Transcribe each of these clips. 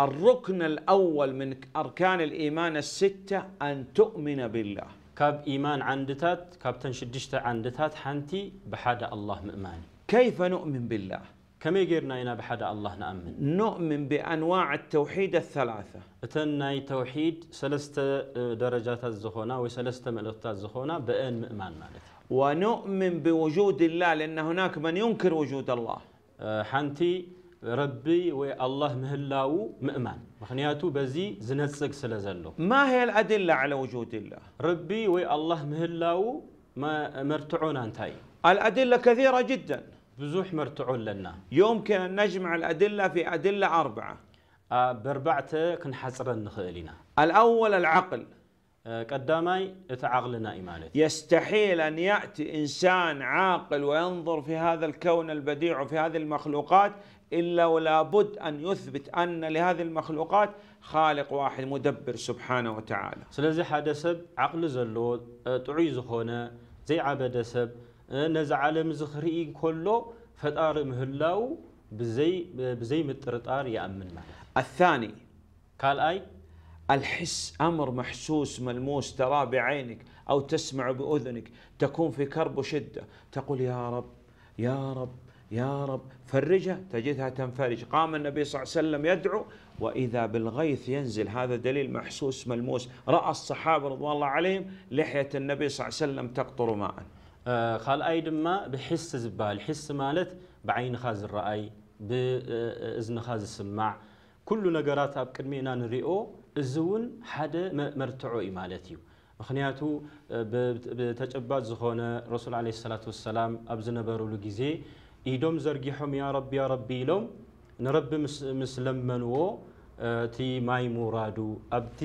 الركن الأول من أركان الإيمان الستة أن تؤمن بالله كاب إيمان عندتات كاب تنشدشت عندتات حنتي بحد الله مؤمن كيف نؤمن بالله كم يقيرنا إنا بحد الله نأمن نؤمن بأنواع التوحيد الثلاثة أتنا توحيد سلست آه، درجات الزخونة وسلست ملوتات الزخونة بأن مؤمن مالتي ونؤمن بوجود الله لأن هناك من ينكر وجود الله آه، حنتي ربي ወይ مهلاو ምህላው مخنياتو بزي በዚህ ዝነጽግ ስለ ما هي الأدلة على وجود الله ربي وي الله مهلاو ምህላው መርትዖን እንታይ الأدلة كثيرة جدا بزوح مرتعون لنا يمكن أن نجمع الأدلة في أدلة أربعة بربعة كن حصر نخلينا الأول العقل قدامي اتعقلنا إيمانه يستحيل أن يأتي إنسان عاقل وينظر في هذا الكون البديع وفي هذه المخلوقات إلا ولابد أن يثبت أن لهذه المخلوقات خالق واحد مدبر سبحانه وتعالى سلازي حدا سب عقل زلو طعي زخونه زي عبد سب نزع عالم زخري كله فتار مهلاو بزي بزي مترطار يأمن معنا الثاني قال أي الحس أمر محسوس ملموس تراه بعينك أو تسمع بأذنك تكون في كرب وشدة تقول يا رب يا رب يا رب فرجها تجدها تنفرج قام النبي صلى الله عليه وسلم يدعو وإذا بالغيث ينزل هذا دليل محسوس ملموس رأى الصحابة رضوان الله عليهم لحية النبي صلى الله عليه وسلم تقطر ماء آه قال أي دم بحس زبال حس مالت بعين خاز الرأي بإذن خاز السمع كل نقرات أبكر أبكرمينا نريئو الزون حدا مرتعو إمالتيو مخنياتو آه، بتجبات زخونة رسول عليه الصلاة والسلام أبزنا برولو جزي إيدوم ዘርጊሖም ያ ረቢ ያ ረቢ ኢሎም ንረቢ ምስ ለመንዎ እቲ ማይ ሙራዱ ኣብቲ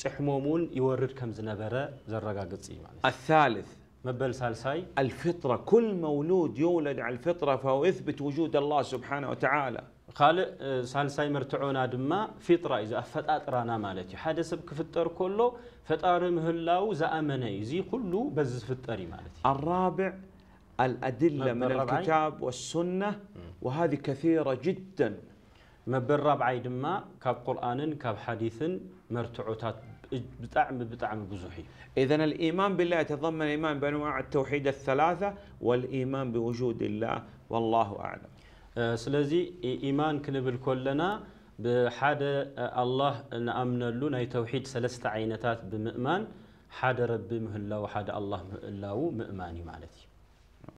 ፅሕሞም እውን ይወርድ ከም ዝነበረ ዘረጋግፅ እዩ ማለት الثالث مبل سالساي الفطرة كل مولود يولد على الفطرة فهو يثبت وجود الله سبحانه وتعالى خالق سالساي مرتعون دما فطرة إذا فطرنا مالتي حدا سب كفطر كله فطار مهلاو زأمني زي كله بز فطري مالتي الرابع الأدلة من الكتاب والسنة وهذه كثيرة جدا مبر ربعي دما كاب قرآن كاب حديث مرتعوتات بطعم بطعم بزحي إذا الإيمان بالله يتضمن الإيمان بأنواع التوحيد الثلاثة والإيمان بوجود الله والله أعلم سلزي إيمان كنب الكل لنا بحد الله نأمن له ناي توحيد ثلاثة عينتات بمؤمن حد رب مهلا وحد الله مهلا ومؤماني مالتي